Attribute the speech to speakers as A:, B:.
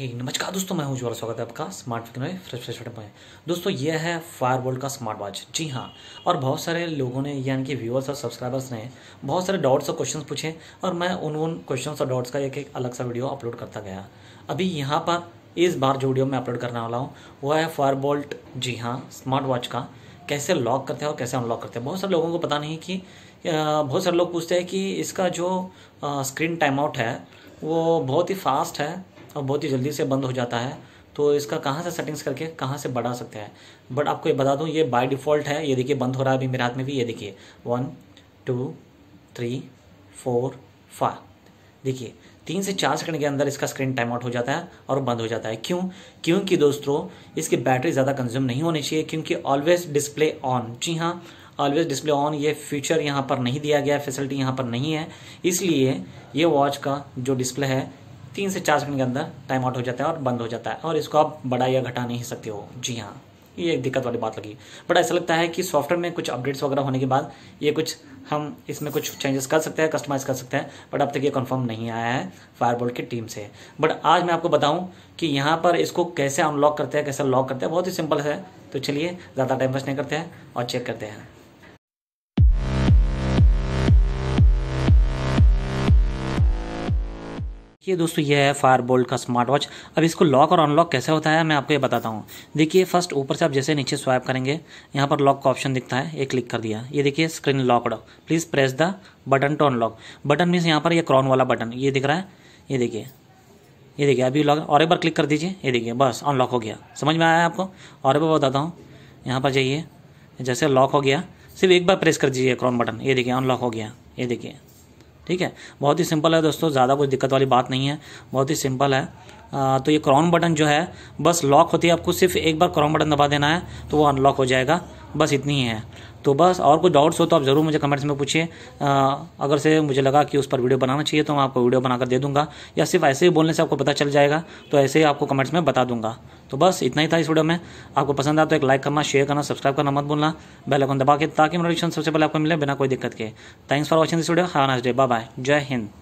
A: हे hey, नमस्कार दोस्तों मैं हूं स्वागत है आपका स्मार्ट फिक्र में फ्रेश फ्रेश में दोस्तों यह है फायर वोल्ट का स्मार्ट वॉच जी हाँ और बहुत सारे लोगों ने यानी कि व्यूअर्स और सब्सक्राइबर्स ने बहुत सारे डाउट्स और क्वेश्चंस पूछे और मैं उन उन क्वेश्चंस और डाउट्स का एक एक अलग सा वीडियो अपलोड करता गया अभी यहाँ पर इस बार जो वीडियो मैं अपलोड करने वाला हूँ वह है फायर जी हाँ स्मार्ट वॉच का कैसे लॉक करते हैं और कैसे अनलॉक करते हैं बहुत सारे लोगों को पता नहीं कि बहुत सारे लोग पूछते हैं कि इसका जो स्क्रीन टाइम आउट है वो बहुत ही फास्ट है और बहुत ही जल्दी से बंद हो जाता है तो इसका कहाँ से सेटिंग्स करके कहाँ से बढ़ा सकते हैं बट आपको ये बता दूँ ये बाय डिफ़ॉल्ट है ये देखिए बंद हो रहा है अभी मेरे हाथ में भी ये देखिए one two three four five देखिए तीन से चार सेकंड के अंदर इसका स्क्रीन टाइम आउट हो जाता है और बंद हो जाता है क्यों क्योंकि दोस्तों इसकी बैटरी ज़्यादा कंज्यूम नहीं होनी चाहिए क्योंकि ऑलवेज डिस्प्ले ऑन जी हाँ ऑलवेज डिस्प्ले ऑन ये फीचर यहाँ पर नहीं दिया गया फैसिलिटी यहाँ पर नहीं है इसलिए ये वॉच का जो डिस्प्ले है तीन से चार सेकंड के अंदर टाइम आउट हो जाता है और बंद हो जाता है और इसको आप बढ़ा या घटा नहीं सकते हो जी हाँ ये एक दिक्कत वाली बात लगी बट ऐसा लगता है कि सॉफ्टवेयर में कुछ अपडेट्स वगैरह होने के बाद ये कुछ हम इसमें कुछ चेंजेस कर सकते हैं कस्टमाइज़ कर सकते हैं बट अब तक ये कंफर्म नहीं आया है फायरबोल्ट की टीम से बट आज मैं आपको बताऊं कि यहाँ पर इसको कैसे अनलॉक करते हैं कैसे लॉक करते हैं बहुत ही सिंपल है तो चलिए ज़्यादा टाइम वेस्ट नहीं करते हैं और चेक करते हैं देखिए दोस्तों यह है फायर बोल्ट का स्मार्ट वॉच अब इसको लॉक और अनलॉक कैसे होता है मैं आपको ये बताता हूँ देखिए फर्स्ट ऊपर से आप जैसे नीचे स्वाइप करेंगे यहाँ पर लॉक का ऑप्शन दिखता है ये क्लिक कर दिया ये देखिए screen locked please press the button to unlock button means यहाँ पर यह क्रॉन वाला बटन ये दिख रहा है ये देखिए ये देखिए अभी लॉक और एक बार क्लिक कर दीजिए ये देखिए बस अनलॉक हो गया समझ में आया आपको और एक बार बताता हूँ यहाँ पर जाइए जैसे लॉक हो गया सिर्फ एक बार प्रेस कर दीजिए क्रॉन बटन ये देखिए अनलॉक हो गया ये देखिए ठीक है बहुत ही सिंपल है दोस्तों ज़्यादा कोई दिक्कत वाली बात नहीं है बहुत ही सिंपल है आ, तो ये क्रॉन बटन जो है बस लॉक होती है आपको सिर्फ एक बार क्रॉन बटन दबा देना है तो वो अनलॉक हो जाएगा बस इतनी ही है तो बस और कोई डाउट्स हो तो आप ज़रूर मुझे कमेंट्स में पूछिए अगर से मुझे लगा कि उस पर वीडियो बनाना चाहिए तो मैं आपको वीडियो बनाकर दे दूंगा या सिर्फ ऐसे ही बोलने से आपको पता चल जाएगा तो ऐसे ही आपको कमेंट्स में बता दूंगा तो बस इतना ही था इस वीडियो में आपको पसंद आया तो एक लाइक करना शेयर करना सब्सक्राइब करना मत भूलना बेल आइकन दबा के ताकि मेरा सबसे पहले आपको मिले बिना कोई दिक्कत के thanks for watching this video have nice day bye जय हिंद